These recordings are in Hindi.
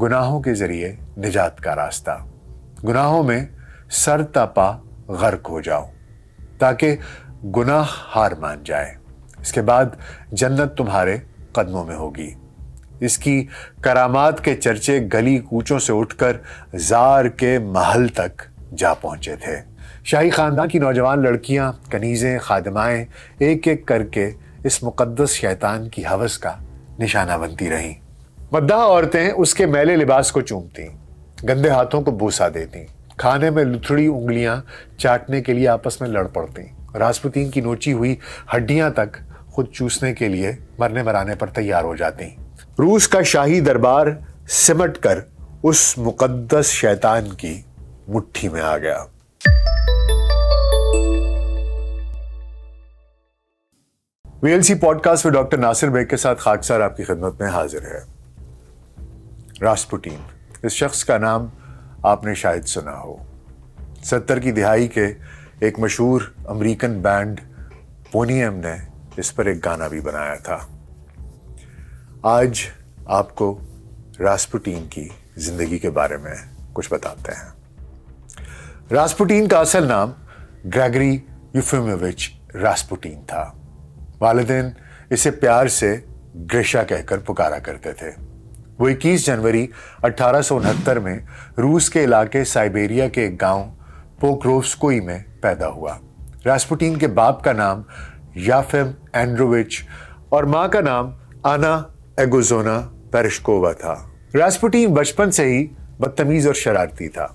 गुनाहों के ज़रिए निजात का रास्ता गुनाहों में सर तपा गर्क हो जाओ ताकि गुनाह हार मान जाए इसके बाद जन्नत तुम्हारे कदमों में होगी इसकी करामात के चर्चे गली कूचों से उठकर जार के महल तक जा पहुंचे थे शाही ख़ानदान की नौजवान लड़कियां कनीज़ें खादमाएं एक एक करके इस मुकद्दस शैतान की हवस का निशाना बनती रहीं मद्दा औरतें उसके मैले लिबास को चूमती गंदे हाथों को बूसा देती खाने में लुथड़ी उंगलियां चाटने के लिए आपस में लड़ पड़ती राजपुतीन की नोची हुई हड्डियां तक खुद चूसने के लिए मरने मराने पर तैयार हो जाती रूस का शाही दरबार सिमट कर उस मुकद्दस शैतान की मुट्ठी में आ गया वीएलसी पॉडकास्ट में डॉक्टर नासिर बेग के साथ खाकसार आपकी खिदमत में हाजिर है रास्पुटीन इस शख्स का नाम आपने शायद सुना हो सत्तर की दिहाई के एक मशहूर अमेरिकन बैंड पोनियम ने इस पर एक गाना भी बनाया था आज आपको रास्पुटीन की ज़िंदगी के बारे में कुछ बताते हैं रास्पुटीन का असल नाम ग्रेगरी यूफिमोविच रास्पुटीन था वालदेन इसे प्यार से ग्रेशा कहकर पुकारा करते थे वो 21 जनवरी अठारह में रूस के इलाके साइबेरिया के एक गांव पोक्रोवस्कोई में पैदा हुआ रास्पुटीन के बाप का नाम याफिम एंड्रोविच और माँ का नाम आना एगोजोना पेरिशकोवा था रास्पुटीन बचपन से ही बदतमीज और शरारती था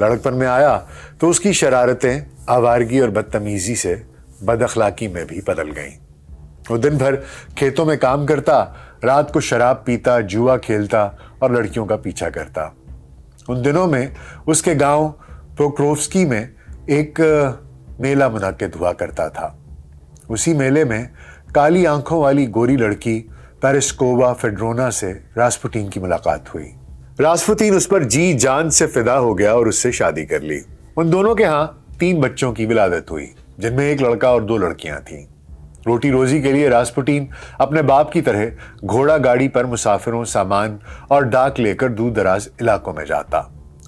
लड़कपन में आया तो उसकी शरारतें आवारगी और बदतमीजी से बदअखलाकी में भी बदल गईं वो दिन भर खेतों में काम करता रात को शराब पीता जुआ खेलता और लड़कियों का पीछा करता उन दिनों में उसके गांव प्रोक्रोवस्की में एक मेला मुनद हुआ करता था उसी मेले में काली आंखों वाली गोरी लड़की पेरिस्कोवा फेड्रोना से रासपुटीन की मुलाकात हुई रासपुटीन उस पर जी जान से फिदा हो गया और उससे शादी कर ली उन दोनों के यहाँ तीन बच्चों की विलादत हुई जिनमें एक लड़का और दो लड़कियां थीं रोटी रोजी के लिए रासपुटीन अपने बाप की तरह घोड़ा गाड़ी पर मुसाफिरों सामान और डाक लेकर दूर दराज इलाकों में जाता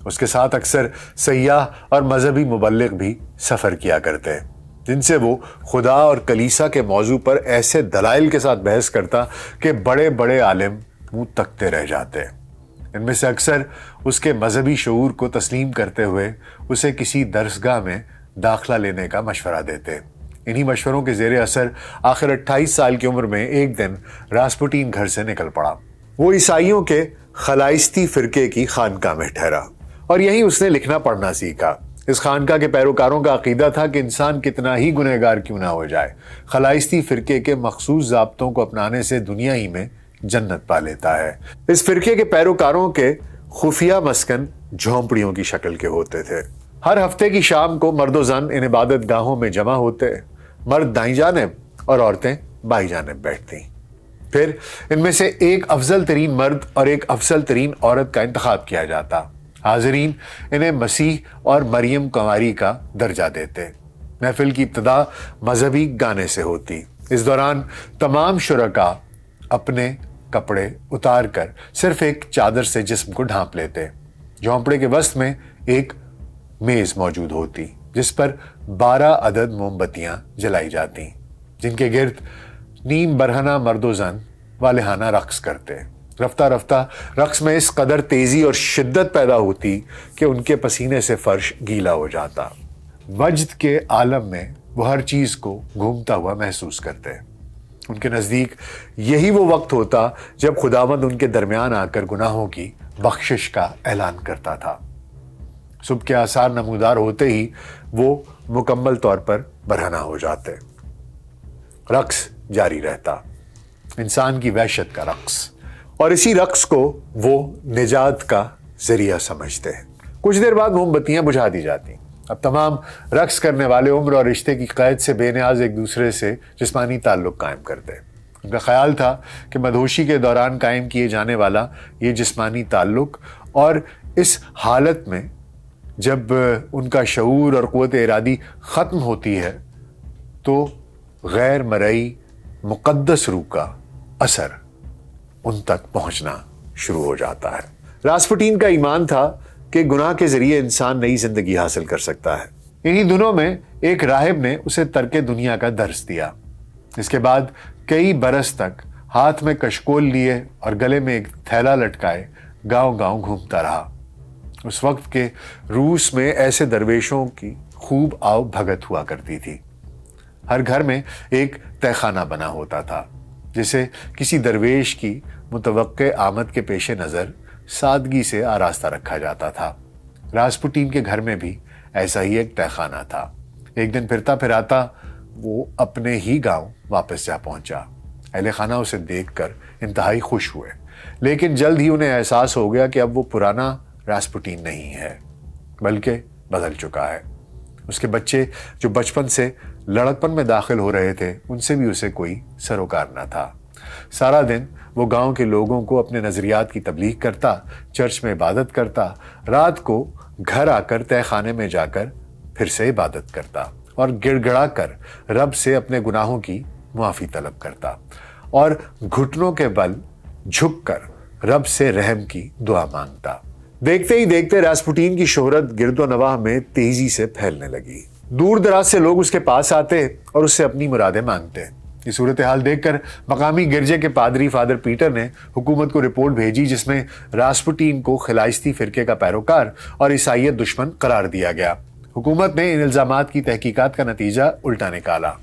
उसके साथ अक्सर सयाह और मजहबी मुबलक भी सफ़र किया करते हैं जिनसे वो खुदा और कलीसा के मौजू पर ऐसे दलाइल के साथ बहस करता कि बड़े बड़े आलिम मुँह तकते रह जाते हैं इनमें से अक्सर उसके मजहबी शूर को तस्लीम करते हुए उसे किसी दरसगाह में दाखला लेने का मशवरा देते हैं इन्हीं मशवरों के जेर असर आखिर 28 साल की उम्र में एक दिन रासपुटीन घर से निकल पड़ा वो ईसाइयों के खलाइस्ती फिरके की खानका में ठहरा और यहीं उसने लिखना पढ़ना सीखा इस खानका के पैरोकारों का अकीदा था कि इंसान कितना ही गुनहगार क्यों ना हो जाए खलाइस्ती फिरके के मखसूस जबतों को अपनाने से दुनिया ही में जन्नत पा लेता है इस फिरके के पैरोकारों के खुफिया मस्कन झोंपड़ियों की शक्ल के होते थे हर हफ्ते की शाम को मर्द जन इन इबादत गाहों में जमा होते मर्द दाई जानब और औरतें बाई जानब बैठती फिर इनमें से एक अफजल तरीन मर्द और एक अफजल तरीन औरत का इंतखब किया जाता हाजरीन इन्हें मसीह और मरियम कुमारी का दर्जा देते महफिल की इब्तदा मजहबी गाने से होती इस दौरान तमाम शुरका अपने कपड़े उतार कर सिर्फ एक चादर से जिस्म को ढांप लेते झोंपड़े के वस्त में एक मेज मौजूद होती जिस पर बारह अदद मोमबत्तियां जलाई जाती जिनके गिर्द नीम बरहना मर्दोजन वालहाना रक्स करते रफ्ता रफ्ता रक्स में इस कदर तेज़ी और शिद्दत पैदा होती कि उनके पसीने से फर्श गीला हो जाता वजद के आलम में वो हर चीज़ को घूमता हुआ महसूस करते उनके नज़दीक यही वो वक्त होता जब खुदावंद उनके दरमियान आकर गुनाहों की बख्शिश का ऐलान करता था सुबह के आसार नमूदार होते ही वो मुकम्मल तौर पर बरहना हो जाते रक्स जारी रहता इंसान की वहशत का रक्स और इसी रक्स को वो निजात का जरिया समझते हैं कुछ देर बाद मोमबत्तियाँ बुझा दी जाती अब तमाम रक्स करने वाले उम्र और रिश्ते की कैद से बेनियाज एक दूसरे से जिसमानी ताल्लुक कायम करते हैं उनका ख्याल था कि मदहोशी के दौरान कायम किए जाने वाला ये जिसमानी ताल्लुक और इस हालत में जब उनका शूर और क़वत इरादी ख़त्म होती है तो गैर मरई मुक़दस रूह का असर उन तक पहुंचना शुरू हो जाता है रासपुटीन का ईमान था कि गुनाह के ज़रिए इंसान नई ज़िंदगी हासिल कर सकता है इन्हीं दिनों में एक राहिब ने उसे तर्क दुनिया का दर्श दिया इसके बाद कई बरस तक हाथ में कशकोल लिए और गले में एक थैला लटकाए गांव-गांव घूमता रहा उस वक्त के रूस में ऐसे दरवेशों की खूब आव भगत हुआ करती थी हर घर में एक तहखाना बना होता था जिसे किसी दरवेश की मुतव आमद के पेश नज़र सादगी से आरास्ता रखा जाता था राजपुटीन के घर में भी ऐसा ही एक तहखाना था एक दिन फिरता फिराता वो अपने ही गांव वापस जा पहुंचा अहल खाना उसे देख कर इंतहाई खुश हुए लेकिन जल्द ही उन्हें एहसास हो गया कि अब वो पुराना रास्पुटीन नहीं है बल्कि बदल चुका है उसके बच्चे जो बचपन से लड़कपन में दाखिल हो रहे थे उनसे भी उसे कोई सरोकार न था सारा दिन वो गांव के लोगों को अपने नज़रियात की तबलीग करता चर्च में इबादत करता रात को घर आकर तय खाने में जाकर फिर से इबादत करता और गिड़गड़ा कर रब से अपने गुनाहों की मुआफ़ी तलब करता और घुटनों के बल झुक कर रब से रहम की दुआ मांगता देखते ही देखते रासपुटीन की शोहरत गिरदो नवाह में तेजी से फैलने लगी दूर दराज से लोग उसके पास आते और उससे अपनी मुरादें मांगते ये सूरत हाल देखकर मकामी गिरजे के पादरी फादर पीटर ने हुकूमत को रिपोर्ट भेजी जिसमें रासपुटीन को खिलाइती फिरके का पैरोकार और ईसाइत दुश्मन करार दिया गया हुकूमत ने इन इल्ज़ाम की तहकीकात का नतीजा उल्टा निकाला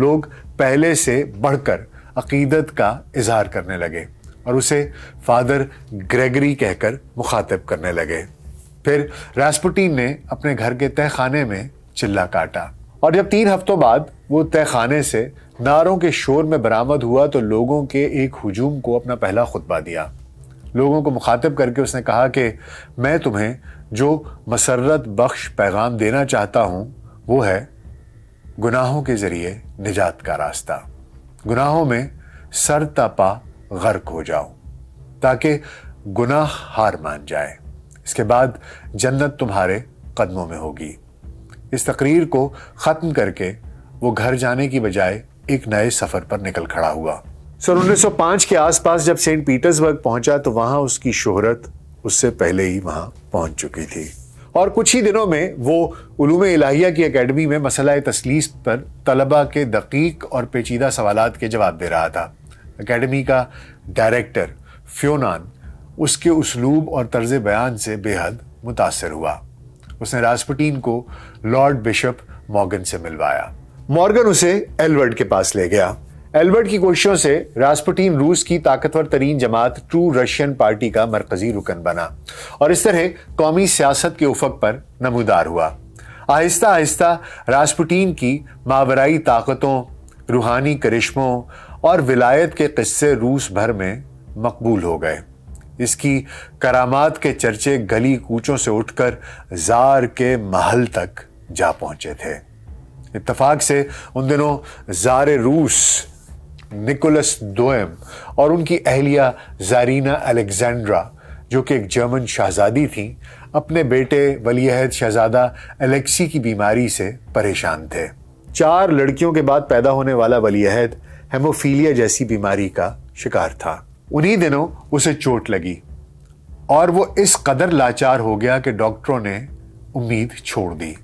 लोग पहले से बढ़कर अकीदत का इजहार करने लगे और उसे फादर ग्रेगरी कहकर मुखातिब करने लगे फिर रास्पुटीन ने अपने घर के तहखाने में चिल्ला काटा और जब तीन हफ्तों बाद वो तहखाने से नारों के शोर में बरामद हुआ तो लोगों के एक हजूम को अपना पहला खुतबा दिया लोगों को मुखातिब करके उसने कहा कि मैं तुम्हें जो मसरत बख्श पैगाम देना चाहता हूँ वो है गुनाहों के ज़रिए निजात का रास्ता गुनाहों में सर तपा गर्क हो जाओ ताकि गुनाह हार मान जाए इसके बाद जन्नत तुम्हारे कदमों में होगी इस तकरीर को ख़त्म करके वो घर जाने की बजाय एक नए सफ़र पर निकल खड़ा हुआ सन 1905 के आसपास जब सेंट पीटर्सबर्ग पहुंचा तो वहां उसकी शोहरत उससे पहले ही वहां पहुंच चुकी थी और कुछ ही दिनों में वो उलूम इलाहिया की एकेडमी में मसला तसलीस पर तलबा के दकीक और पेचीदा सवाल के जवाब दे रहा था अकेडमी का डायरेक्टर फ्योनान उसके उसलूब और तर्ज बयान से बेहद मुतासर हुआ उसने राजपुटीन को लॉर्ड बिशप मॉर्गन से मिलवाया मॉर्गन उसे एलवर्ड के पास ले गया एल्बर्ट की कोशिशों से राजपुटीन रूस की ताकतवर तरीन जमात ट्रू रशियन पार्टी का मरकजी रुकन बना और इस तरह कौमी सियासत के उफक पर नमोदार हुआ आहिस्ता आहिस्ता राजपुटीन की मावराई ताकतों रूहानी करिश्मों और विलायत के किस्से रूस भर में मकबूल हो गए इसकी करामात के चर्चे गली कूचों से उठकर जार के महल तक जा पहुंचे थे इतफाक से उन दिनों जार रूस निकोलस दोएम और उनकी अहलिया जारीना अलेक्जेंड्रा जो कि एक जर्मन शहजादी थी अपने बेटे वलीहद शहजादा एलेक्सी की बीमारी से परेशान थे चार लड़कियों के बाद पैदा होने वाला वलीहद हेमोफीलिया जैसी बीमारी का शिकार था उन्हीं दिनों उसे चोट लगी और वो इस कदर लाचार हो गया कि डॉक्टरों ने उम्मीद छोड़ दी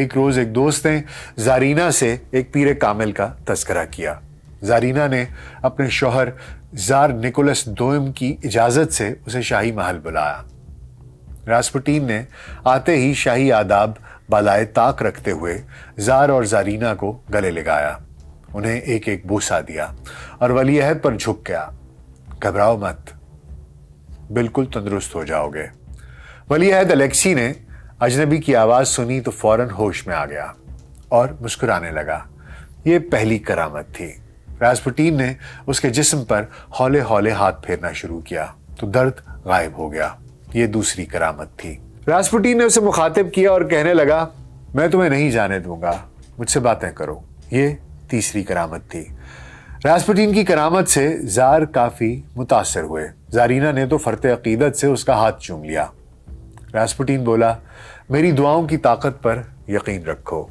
एक रोज़ एक दोस्त ने जारीना से एक पीर कामिल का तस्करा किया जारीना ने अपने शोहर जार निकोलस दोम की इजाज़त से उसे शाही महल बुलाया रासपुटीन ने आते ही शाही आदाब बालाए ताक रखते हुए जार और जारीना को गले लगाया उन्हें एक एक बूसा दिया और वली अहद पर झुक गया घबराओ मत बिल्कुल तंदुरुस्त हो जाओगे वली अहद अलेक्सी ने अजनबी की आवाज़ सुनी तो फौरन होश में आ गया और मुस्कुराने लगा यह पहली करामत थी राजपुटीन ने उसके जिस्म पर हौले हौले हाथ फेरना शुरू किया तो दर्द गायब हो गया ये दूसरी करामत थी राजपुटीन ने उसे मुखातिब किया और कहने लगा मैं तुम्हें नहीं जाने दूंगा मुझसे बातें करो ये तीसरी करामत थी रासपुटीन की करामत से जार काफ़ी मुतासर हुए जारीना ने तो फ़र्त अकीदत से उसका हाथ चूम लिया रासपुटीन बोला मेरी दुआओं की ताकत पर यकीन रखो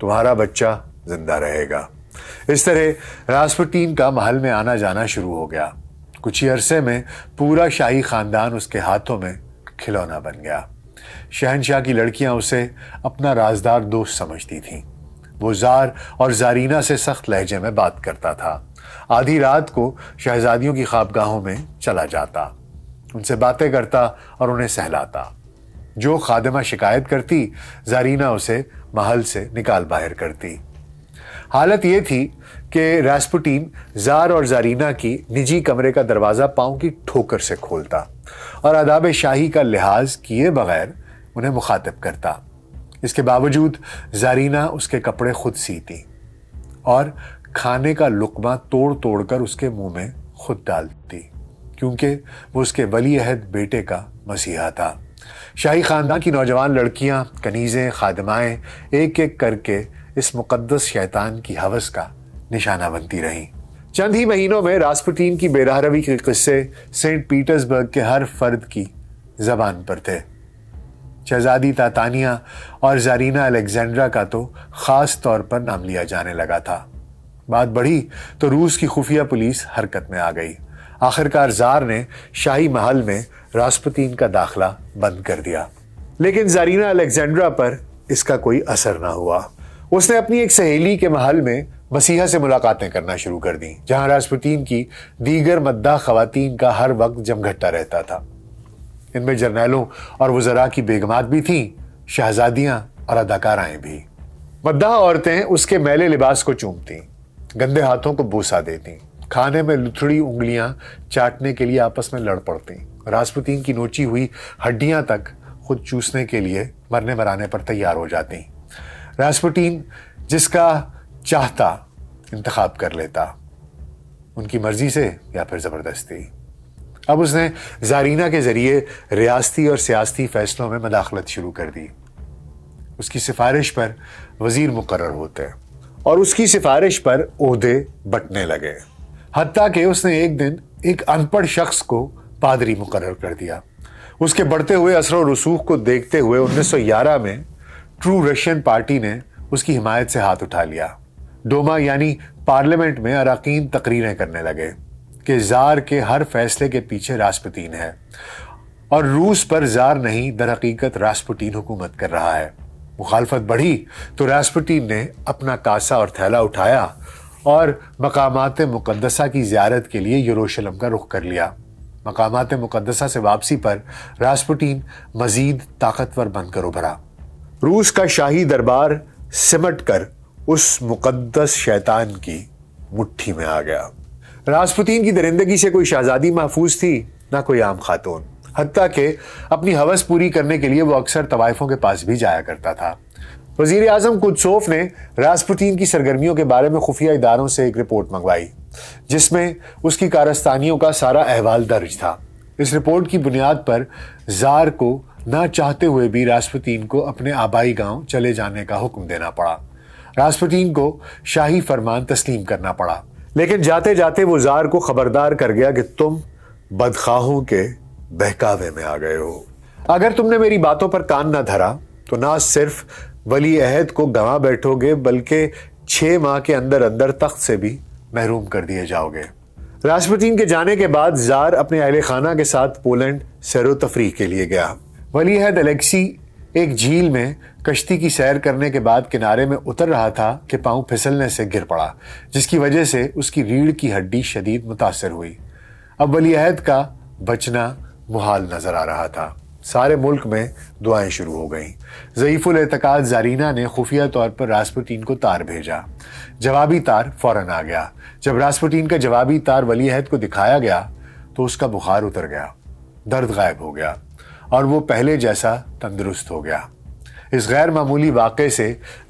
तुम्हारा बच्चा जिंदा रहेगा इस तरह रासपुटीन का महल में आना जाना शुरू हो गया कुछ ही अरसे में पूरा शाही ख़ानदान उसके हाथों में खिलौना बन गया शहनशाह की लड़कियां उसे अपना राजदार दोस्त समझती थीं वो जार और जारीना से सख्त लहजे में बात करता था आधी रात को शहजादियों की ख्वाबगाहों में चला जाता उनसे बातें करता और उन्हें सहलाता जो खादमा शिकायत करती जारीना उसे महल से निकाल बाहर करती हालत ये थी कि रास्पुटीन जार और जारीना की निजी कमरे का दरवाज़ा पाँव की ठोकर से खोलता और अदाब शाही का लिहाज किए बगैर उन्हें मुखातब करता इसके बावजूद जारीना उसके कपड़े खुद सीती और खाने का लुकमा तोड़ तोड़ कर उसके मुंह में खुद डालती क्योंकि वो उसके वली अहद बेटे का मसीहा था शाही ख़ानदान की नौजवान लड़कियां कनीज़ें खादमाएं एक एक करके इस मुकद्दस शैतान की हवस का निशाना बनती रहीं चंद ही महीनों में रास्पुटीन की बेराहरवी के किस्से सेंट पीटर्सबर्ग के हर फर्द की जबान पर थे शहजादी तातानिया और जारीना अलेक्जेंड्रा का तो ख़ास तौर पर नाम लिया जाने लगा था बात बढ़ी तो रूस की खुफिया पुलिस हरकत में आ गई आखिरकार जार ने शाही महल में राष्ट्रपतिन का दाखला बंद कर दिया लेकिन जारीना अलेक्जेंड्रा पर इसका कोई असर ना हुआ उसने अपनी एक सहेली के महल में मसीहा से मुलाकातें करना शुरू कर दी जहां रासपुतीन की दीगर मद्दा खवतिन का हर वक्त जमघट्टा रहता था इनमें जर्नैलों और वजरा की बेगमात भी थीं शहजादियां और अदाकाराएं भी मद्दा औरतें उसके मैले लिबास को चूमती गंदे हाथों को बूसा देती खाने में लुथड़ी उंगलियां चाटने के लिए आपस में लड़ पड़ती राजपुतीन की नोची हुई हड्डियां तक खुद चूसने के लिए मरने मराने पर तैयार हो जाती राजपुतीन जिसका चाहता इंतखब कर लेता उनकी मर्जी से या फिर ज़बरदस्ती अब उसने जारीना के ज़रिए रियासती और सियासती फ़ैसलों में मदाखलत शुरू कर दी उसकी सिफारिश पर वज़ीर मुकर होते हैं और उसकी सिफारिश पर अहदे बटने लगे हती के उसने एक दिन एक अनपढ़ शख्स को पादरी मुकर कर दिया उसके बढ़ते हुए असर रसूख को देखते हुए 1911 में ट्रू रशियन पार्टी ने उसकी हिमायत से हाथ उठा लिया डोमा यानी पार्लियामेंट में अरकान तकरीरें करने लगे कि जार के हर फैसले के पीछे रासपुतीन है और रूस पर जार नहीं दरहकीकत रासपुटीन हुकूमत कर रहा है मुखालफत बढ़ी तो रासपुटीन ने अपना कासा और थैला उठाया और मकामात मुकदसा की ज्यारत के लिए यरूशलम का रुख कर लिया मकामात मुकदसा से वापसी पर रासपुटीन मजीद ताकतवर बनकर उभरा रूस का शाही दरबार सिमट कर उस मुकदस शैतान की मुट्ठी में आ गया राजपुतीन की दरिंदगी से कोई शहजादी महफूज थी ना कोई आम खातून हती के अपनी हवस पूरी करने के लिए वो अक्सर तवाइफों के पास भी जाया करता था वजीर अजम कुदसोफ ने राजपुतीन की सरगर्मियों के बारे में खुफिया इदारों से एक रिपोर्ट मंगवाई जिसमें उसकी कारस्तानियों का सारा अहवाल दर्ज था इस रिपोर्ट की बुनियाद पर जार को ना चाहते हुए भी राजपुतीन को अपने आबाई गांव चले जाने का हुक्म देना पड़ा राजपुतीन को शाही फरमान तस्लीम करना पड़ा लेकिन जाते जाते वो जार को खबरदार कर गया कि तुम बदखाहों के बहकावे में आ गए हो अगर तुमने मेरी बातों पर कान ना धरा तो ना सिर्फ वली अहद को गवा बैठोगे बल्कि छह माह के अंदर अंदर तख्त से भी महरूम कर दिए जाओगे राष्ट्रपति के जाने के बाद जार अपने अहल खाना के साथ पोलैंड सैरो तफरी के लिए गया वली अहद अलेक्सी एक झील में कश्ती की सैर करने के बाद किनारे में उतर रहा था कि पाँव फिसलने से गिर पड़ा जिसकी वजह से उसकी रीढ़ की हड्डी शदीद मुतासर हुई अब वलीहद का बचना मुहाल नज़र आ रहा था सारे मुल्क में दुआएं शुरू हो गईं ज़यीफ़ुल एतकाद जारीना ने खुफिया तौर पर रासपुटीन को तार भेजा जवाबी तार फौरन आ गया जब रासपुटीन का जवाबी तार वलीहद को दिखाया गया तो उसका बुखार उतर गया दर्द गायब हो गया और वो पहले जैसा तंदुरुस्त हो गया इस गैर मामूली वाक़े से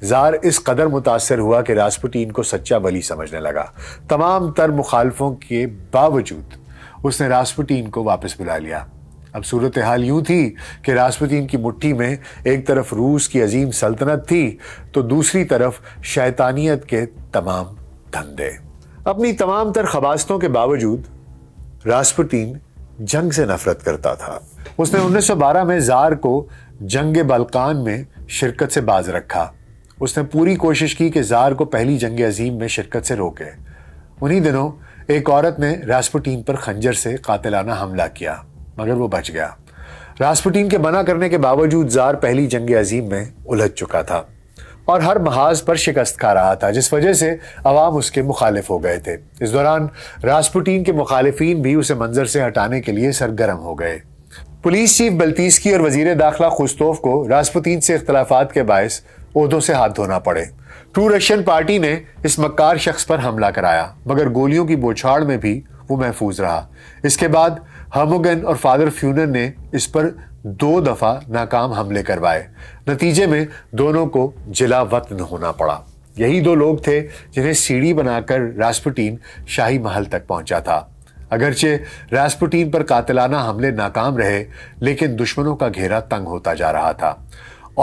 जार इस कदर मुतासर हुआ कि रासपुटीन को सच्चा बली समझने लगा तमाम तर मुखालफों के बावजूद उसने रासपुटीन को वापस बुला लिया अब सूरत हाल यूं थी कि रासपुटीन की मुट्ठी में एक तरफ रूस की अजीम सल्तनत थी तो दूसरी तरफ शैतानियत के तमाम धंधे अपनी तमाम तर खबास्तों के बावजूद रासपुटीन जंग से नफरत करता था उसने 1912 में जार को जंग बलकान में शिरकत से बाज रखा उसने पूरी कोशिश की कि जार को पहली जंग अजीम में शिरकत से रोके उन्हीं दिनों एक औरत ने रास्पुटीन पर खंजर से कातिलाना हमला किया मगर वो बच गया रास्पुटीन के मना करने के बावजूद जार पहली जंग अजीम में उलझ चुका था और हर महाज पर शिकस्त खा रहा था जिस वजह से अवाम उसके मुखालिफ हो गए थे इस दौरान राजपुटीन के मुखालफी भी उसे मंजर से हटाने के लिए सरगर्म हो गए पुलिस चीफ बल्तीसकी और वजीर दाखिला खुस्तोफ को राजपुतीन से अख्तलाफात के बायस उहदों से हाथ धोना पड़े ट्रू रशियन पार्टी ने इस मक्कार शख्स पर हमला कराया मगर गोलियों की बोछाड़ में भी वो महफूज रहा इसके बाद हमोगन और फादर फ्यूनर ने इस पर दो दफा नाकाम हमले करवाए नतीजे में दोनों को जिला वतन होना पड़ा यही दो लोग थे जिन्हें सीढ़ी बनाकर राजपुटीन शाही महल तक पहुंचा था अगरचे राजपुटीन पर कातिलाना हमले नाकाम रहे लेकिन दुश्मनों का घेरा तंग होता जा रहा था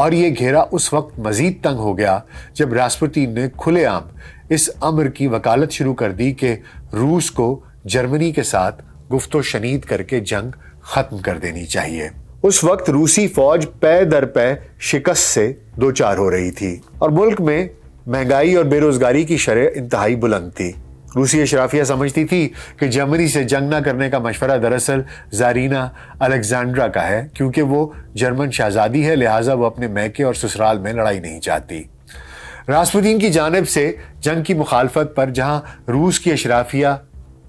और ये घेरा उस वक्त मजीद तंग हो गया जब राजपुटीन ने खुलेआम इस अमर की वकालत शुरू कर दी कि रूस को जर्मनी के साथ गुफ्तो शनीद करके जंग ख़त्म कर देनी चाहिए उस वक्त रूसी फौज पै दर पै शिकस्त से दो चार हो रही थी और मुल्क में महंगाई और बेरोजगारी की शरह इंतहाई बुलंद थी रूसी अशराफिया समझती थी कि जर्मनी से जंग ना करने का मशवरा दरअसल जारीना अलेक्जेंड्रा का है क्योंकि वो जर्मन शहजादी है लिहाजा वो अपने मैके और ससुराल में लड़ाई नहीं चाहती रासपुतीन की जानब से जंग की मुखालफत पर जहां रूस की अशराफिया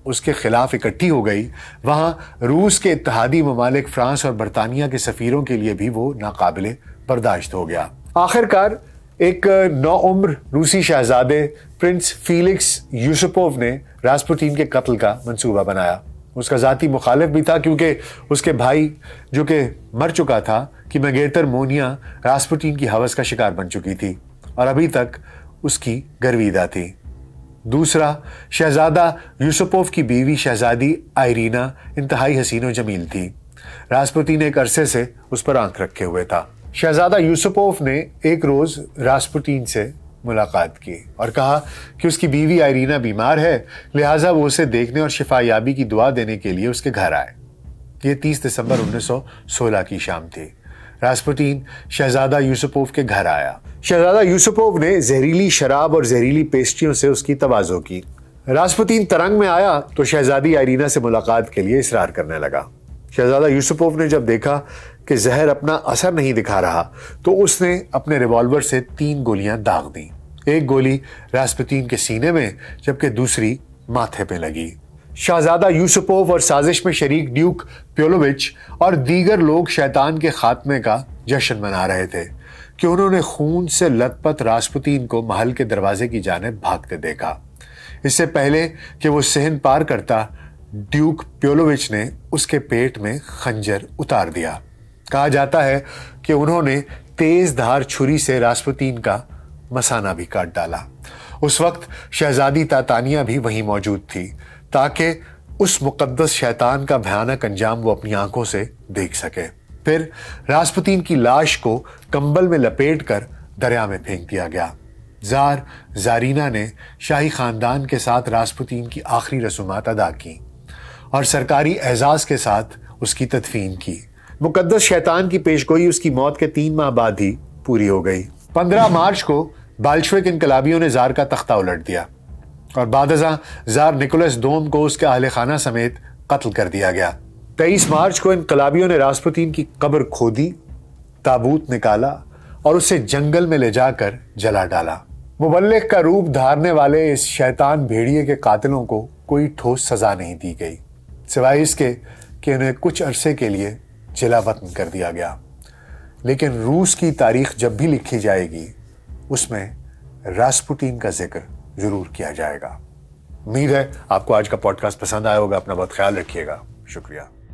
उसके खिलाफ इकट्ठी हो गई वहाँ रूस के इतिहादी ममालिक फ्रांस और बरतानिया के सफ़ीरों के लिए भी वो नाकबले बर्दाश्त हो गया आखिरकार एक नौ उम्र रूसी शहजादे प्रिंस फीलिक्स यूसुपोव ने रास्पुटीन के कत्ल का मंसूबा बनाया उसका जाति मुखालिफ भी था क्योंकि उसके भाई जो कि मर चुका था कि मैगेतर मोनिया रास्पुटीन की हवस का शिकार बन चुकी थी और अभी तक उसकी गर्वीदा थी दूसरा शहजादा यूसुपोव की बीवी शहजादी आयरीना इंतहाई हसीन जमील थी ने एक अरसे से उस पर आंख रखे हुए था शहजादा यूसुपोव ने एक रोज़ रासपुतिन से मुलाकात की और कहा कि उसकी बीवी आयरीना बीमार है लिहाजा वो उसे देखने और शिफायाबी की दुआ देने के लिए उसके घर आए ये 30 दिसंबर 1916 की शाम थी रास्पुटीन शहजादा यूसुपोव के घर आया शहजादा यूसुपोव ने जहरीली शराब और जहरीली पेस्ट्रियों से उसकी तवाजो की रास्पुतीन तरंग में आया तो शहजादी आयरीना से मुलाकात के लिए इसरार करने लगा शहजादा यूसुपोव ने जब देखा कि जहर अपना असर नहीं दिखा रहा तो उसने अपने रिवॉल्वर से तीन गोलियां दाग दी एक गोली रास्पुतीन के सीने में जबकि दूसरी माथे पे लगी शाहजादा यूसुपोव और साजिश में शरीक ड्यूक प्योलोविच और दीगर लोग शैतान के खात्मे का जश्न मना रहे थे कि उन्होंने खून से लतपत राजपुतीन को महल के दरवाजे की जानब भागते देखा इससे पहले कि वो सहन पार करता ड्यूक प्योलोविच ने उसके पेट में खंजर उतार दिया कहा जाता है कि उन्होंने तेज धार छुरी से रासपुतीन का मसाना भी काट डाला उस वक्त शहजादी तातानिया भी वहीं मौजूद थी ताकि उस मुकद्दस शैतान का भयानक अंजाम वो अपनी आंखों से देख सके फिर रास्पुतीन की लाश को कंबल में लपेट कर दरिया में फेंक दिया गया जार जारीना ने शाही ख़ानदान के साथ रास्पुतीन की आखिरी रसूमात अदा की और सरकारी एजाज़ के साथ उसकी तदफीन की मुकद्दस शैतान की पेशगोई उसकी मौत के तीन माह बाद ही पूरी हो गई पंद्रह मार्च को बाल्शविक इनकलाबियों ने जार का तख्ता उलट दिया और बाद जार निकोलस डोम को उसके अहल खाना समेत कत्ल कर दिया गया तेईस मार्च को इनकलाबियों ने रास्पुतीन की कब्र खोदी ताबूत निकाला और उसे जंगल में ले जाकर जला डाला मुबलिक का रूप धारने वाले इस शैतान भेड़िए के कातिलों को कोई ठोस सजा नहीं दी गई सिवाय इसके कि उन्हें कुछ अरसे के लिए जिला वतन कर दिया गया लेकिन रूस की तारीख जब भी लिखी जाएगी उसमें रास्पुटीन का जिक्र जरूर किया जाएगा उम्मीद है आपको आज का पॉडकास्ट पसंद आया होगा अपना बहुत ख्याल रखिएगा शुक्रिया